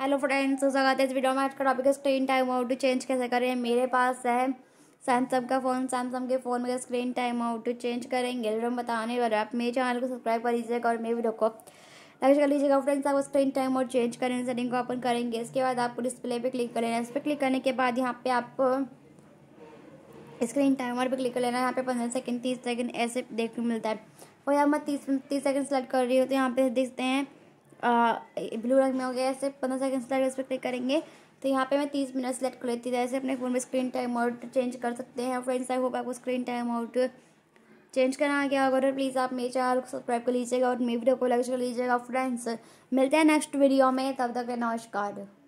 hello friends स्वागत है इस वीडियो में आज का topic screen time out change कैसे करें मेरे पास है सैमसंग का फ़ोन सैमसंग के फ़ोन में स्क्रीन टाइम आउट चेंज करेंगे वीडियो में बताने वाले आप मेरे चैनल को सब्सक्राइब कर लीजिएगा और मेरे वीडियो को लाइक कर लीजिएगा फ्रेंड्स आप स्क्रीन टाइम आउट चेंज करें सेटिंग को अपन करेंगे इसके बाद आपको डिस्प्ले पर क्लिक कर लेना इस पर क्लिक करने के बाद यहाँ पर आप स्क्रीन टाइमर पर क्लिक कर लेना यहाँ पे पंद्रह सेकंड तीस सेकेंड ऐसे देखने को मिलता है और यहाँ मैं तीस तीस सेकंड सेलेक्ट कर रही हूँ तो यहाँ पे देखते हैं ब्लू रंग में हो गया ऐसे पंद्रह सेकेंड्स तक इस पर क्लिक करेंगे तो यहाँ पे मैं तीस मिनट सेलेक्ट कर लेती जैसे अपने फ़ोन में स्क्रीन टाइम आउट चेंज कर सकते हैं फ्रेंड्स आई होप आपको स्क्रीन टाइम आउट चेंज करना आ गया अगर प्लीज़ आप मेरे चैनल को सब्सक्राइब कर लीजिएगा और मेरी वीडियो को लाइक कर लीजिएगा फ्रेंड्स मिलते हैं नेक्स्ट वीडियो में तब तक नमस्कार